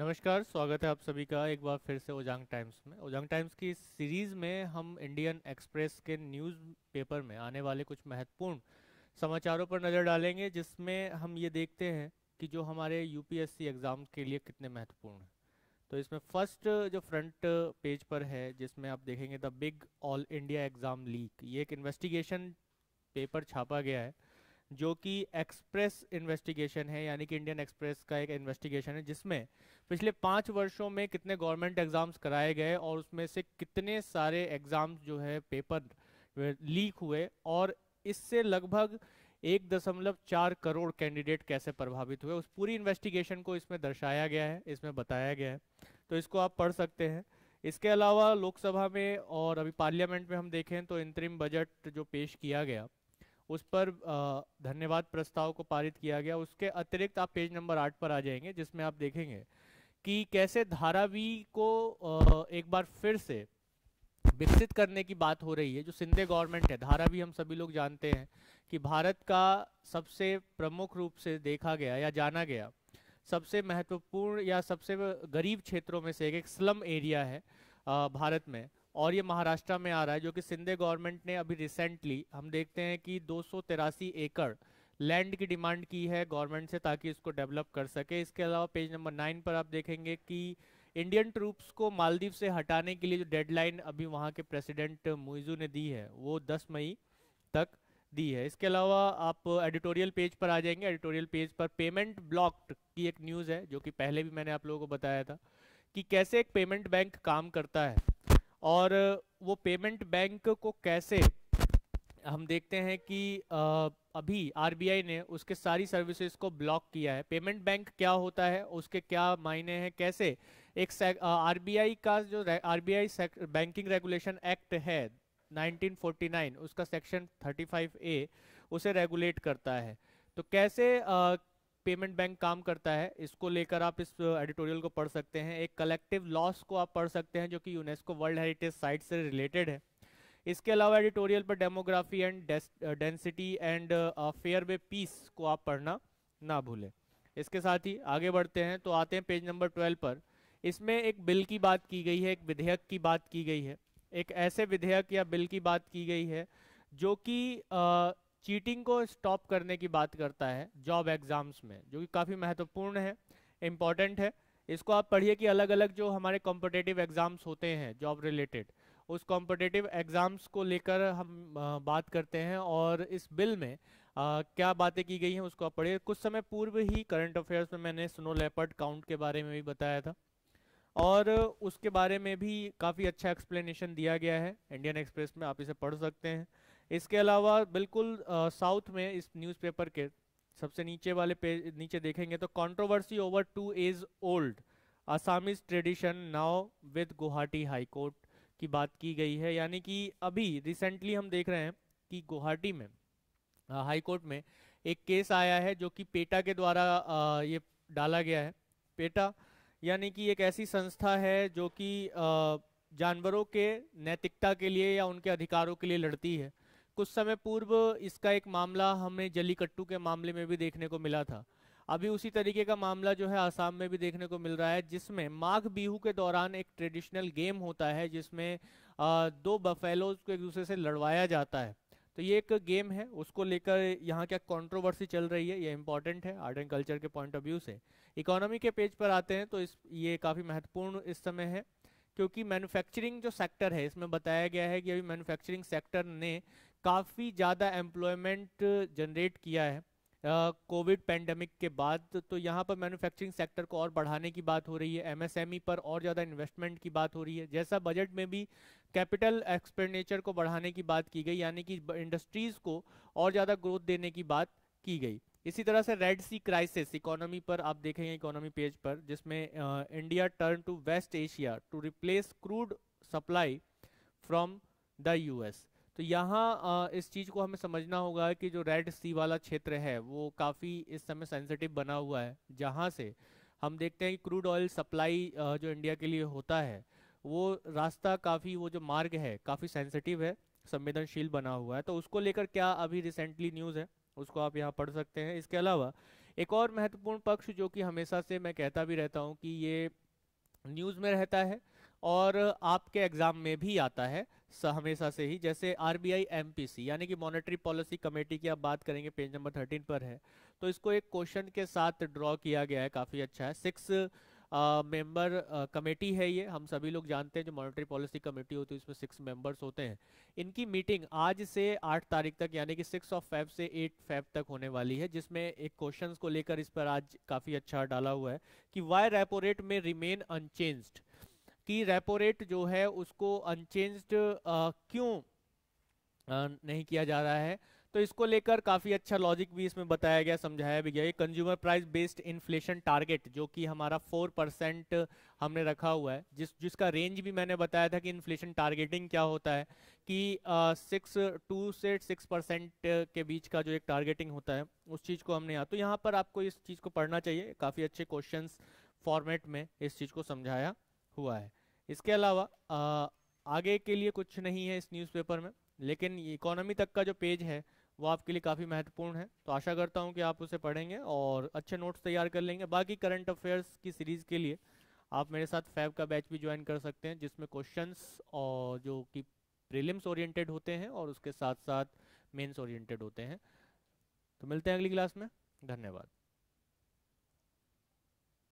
नमस्कार स्वागत है आप सभी का एक बार फिर से ओजांग टाइम्स में ओजांग टाइम्स की सीरीज़ में हम इंडियन एक्सप्रेस के न्यूज़ पेपर में आने वाले कुछ महत्वपूर्ण समाचारों पर नज़र डालेंगे जिसमें हम ये देखते हैं कि जो हमारे यूपीएससी एग्ज़ाम के लिए कितने महत्वपूर्ण हैं तो इसमें फर्स्ट जो फ्रंट पेज पर है जिसमें आप देखेंगे the big all India exam leak ये एक इन्वेस्टिगेशन पेपर छापा गया है जो कि एक्सप्रेस इन्वेस्टिगेशन है यानी कि इंडियन एक्सप्रेस का एक इन्वेस्टिगेशन है जिसमें पिछले पाँच वर्षों में कितने गवर्नमेंट एग्ज़ाम्स कराए गए और उसमें से कितने सारे एग्ज़ाम्स जो है पेपर लीक हुए और इससे लगभग एक दशमलव चार करोड़ कैंडिडेट कैसे प्रभावित हुए उस पूरी इन्वेस्टिगेशन को इसमें दर्शाया गया है इसमें बताया गया है तो इसको आप पढ़ सकते हैं इसके अलावा लोकसभा में और अभी पार्लियामेंट में हम देखें तो इंतरिम बजट जो पेश किया गया उस पर धन्यवाद प्रस्ताव को पारित किया गया उसके अतिरिक्त आप पेज नंबर आठ पर आ जाएंगे जिसमें आप देखेंगे कि कैसे धारावी को एक बार फिर से विकसित करने की बात हो रही है जो सिंधे गवर्नमेंट है धारावी हम सभी लोग जानते हैं कि भारत का सबसे प्रमुख रूप से देखा गया या जाना गया सबसे महत्वपूर्ण या सबसे गरीब क्षेत्रों में से एक, एक स्लम एरिया है भारत में और ये महाराष्ट्र में आ रहा है जो कि सिंधे गवर्नमेंट ने अभी रिसेंटली हम देखते हैं कि दो एकड़ लैंड की डिमांड की है गवर्नमेंट से ताकि इसको डेवलप कर सके इसके अलावा पेज नंबर नाइन पर आप देखेंगे कि इंडियन ट्रूप्स को मालदीव से हटाने के लिए जो डेडलाइन अभी वहाँ के प्रेसिडेंट मुइजू ने दी है वो 10 मई तक दी है इसके अलावा आप एडिटोरियल पेज पर आ जाएंगे एडिटोरियल पेज पर पेमेंट ब्लॉक्ड की एक न्यूज़ है जो कि पहले भी मैंने आप लोगों को बताया था कि कैसे एक पेमेंट बैंक काम करता है और वो पेमेंट बैंक को कैसे हम देखते हैं कि अभी आरबीआई ने उसके सारी सर्विसेज को ब्लॉक किया है पेमेंट बैंक क्या होता है उसके क्या मायने हैं कैसे एक आरबीआई का जो आरबीआई बैंकिंग रेगुलेशन एक्ट है 1949 उसका सेक्शन 35 ए उसे रेगुलेट करता है तो कैसे आ, पेमेंट बैंक काम करता है इसको लेकर आप इस एडिटोरियल को पढ़ सकते हैं एक कलेक्टिव लॉस को आप पढ़ सकते हैं जो कि यूनेस्को वर्ल्ड हेरिटेज साइट से रिलेटेड है इसके अलावा एडिटोरियल पर demography and density and fair way piece को आप पढ़ना ना भूलें इसके साथ ही आगे बढ़ते हैं तो आते हैं पेज नंबर ट्वेल्व पर इसमें एक बिल की बात की गई है एक विधेयक की बात की गई है एक ऐसे विधेयक या बिल की बात की गई है जो कि चीटिंग को स्टॉप करने की बात करता है जॉब एग्जाम्स में जो कि काफ़ी महत्वपूर्ण है इम्पॉर्टेंट है इसको आप पढ़िए कि अलग अलग जो हमारे कॉम्पिटेटिव एग्जाम्स होते हैं जॉब रिलेटेड उस कॉम्पिटेटिव एग्ज़ाम्स को लेकर हम बात करते हैं और इस बिल में आ, क्या बातें की गई हैं उसको आप पढ़िए कुछ समय पूर्व ही करंट अफेयर्स में मैंने स्नो लेपर्ड काउंट के बारे में भी बताया था और उसके बारे में भी काफ़ी अच्छा एक्सप्लेनेशन दिया गया है इंडियन एक्सप्रेस में आप इसे पढ़ सकते हैं इसके अलावा बिल्कुल साउथ में इस न्यूज़पेपर के सबसे नीचे वाले पेज नीचे देखेंगे तो controversy over two is old Assamese tradition now with Guwahati high court की बात की गई है यानी कि अभी रिसेंटली हम देख रहे हैं कि गुवाहाटी में हाई कोर्ट में एक केस आया है जो कि पेटा के द्वारा आ, ये डाला गया है पेटा यानी कि एक ऐसी संस्था है जो कि जानवरों के नैतिकता के लिए या उनके अधिकारों के लिए लड़ती है कुछ समय पूर्व इसका एक मामला हमें जलीकट्टू के मामले में भी देखने को मिला था अभी उसी तरीके का मामला जो है आसाम में भी देखने को मिल रहा है जिसमें माघ बिहू के दौरान एक ट्रेडिशनल गेम होता है जिसमें दो बफेलोज को एक दूसरे से लड़वाया जाता है तो ये एक गेम है उसको लेकर यहाँ क्या कंट्रोवर्सी चल रही है ये इंपॉर्टेंट है आर्ट एंड कल्चर के पॉइंट ऑफ व्यू से इकोनॉमी के पेज पर आते हैं तो इस ये काफ़ी महत्वपूर्ण इस समय है क्योंकि मैन्युफैक्चरिंग जो सेक्टर है इसमें बताया गया है कि अभी मैन्युफैक्चरिंग सेक्टर ने काफ़ी ज़्यादा एम्प्लॉयमेंट जनरेट किया है कोविड uh, पेंडेमिक के बाद तो यहाँ पर मैन्युफैक्चरिंग सेक्टर को और बढ़ाने की बात हो रही है एमएसएमई e पर और ज़्यादा इन्वेस्टमेंट की बात हो रही है जैसा बजट में भी कैपिटल एक्सपेंडिचर को बढ़ाने की बात की गई यानी कि इंडस्ट्रीज़ को और ज़्यादा ग्रोथ देने की बात की गई इसी तरह से रेड सी क्राइसिस इकोनॉमी पर आप देखेंगे इकोनॉमी पेज पर जिसमें India turn to West Asia to replace crude supply from the US तो यहाँ इस चीज़ को हमें समझना होगा कि जो रेड सी वाला क्षेत्र है वो काफ़ी इस समय सेंसिटिव बना हुआ है जहाँ से हम देखते हैं कि क्रूड ऑयल सप्लाई जो इंडिया के लिए होता है वो रास्ता काफ़ी वो जो मार्ग है काफ़ी सेंसिटिव है संवेदनशील बना हुआ है तो उसको लेकर क्या अभी रिसेंटली न्यूज़ है उसको आप यहाँ पढ़ सकते हैं इसके अलावा एक और महत्वपूर्ण पक्ष जो कि हमेशा से मैं कहता भी रहता हूँ कि ये न्यूज़ में रहता है और आपके एग्जाम में भी आता है हमेशा से ही जैसे आरबीआई एमपीसी यानी कि मॉनेटरी पॉलिसी कमेटी की आप बात करेंगे पेज नंबर थर्टीन पर है तो इसको एक क्वेश्चन के साथ ड्रॉ किया गया है काफी अच्छा है सिक्स मेंबर कमेटी है ये हम सभी लोग जानते हैं जो मॉनेटरी पॉलिसी कमेटी होती है उसमें सिक्स मेंबर्स होते हैं इनकी मीटिंग आज से आठ तारीख तक यानी कि सिक्स ऑफ फाइव से एट फाइव तक होने वाली है जिसमें एक क्वेश्चंस को लेकर इस पर आज काफ़ी अच्छा डाला हुआ है कि वाई रेपो रेट में रिमेन अनचेंज्ड कि रेपो रेट जो है उसको अनचेंज्ड क्यों नहीं किया जा रहा है तो इसको लेकर काफ़ी अच्छा लॉजिक भी इसमें बताया गया समझाया भी गया ये consumer price based inflation target जो कि हमारा फोर परसेंट हमने रखा हुआ है जिस जिसका रेंज भी मैंने बताया था कि इन्फ्लेशन टारगेटिंग क्या होता है कि सिक्स टू से सिक्स परसेंट के बीच का जो एक टारगेटिंग होता है उस चीज़ को हमने यहाँ तो यहाँ पर आपको इस चीज़ को पढ़ना चाहिए काफ़ी अच्छे क्वेश्चन फॉर्मेट में इस चीज़ को समझाया हुआ है इसके अलावा आ, आगे के लिए कुछ नहीं है इस न्यूज़पेपर में लेकिन इकोनॉमी तक का जो पेज है वो आपके लिए काफ़ी महत्वपूर्ण है तो आशा करता हूँ कि आप उसे पढ़ेंगे और अच्छे नोट्स तैयार कर लेंगे बाकी करंट अफेयर्स की सीरीज़ के लिए आप मेरे साथ फैब का बैच भी ज्वाइन कर सकते हैं जिसमें क्वेश्चंस और जो कि प्रीलिम्स ओरिएंटेड होते हैं और उसके साथ साथ मेंस ओरिएंटेड होते हैं तो मिलते हैं अगली क्लास में धन्यवाद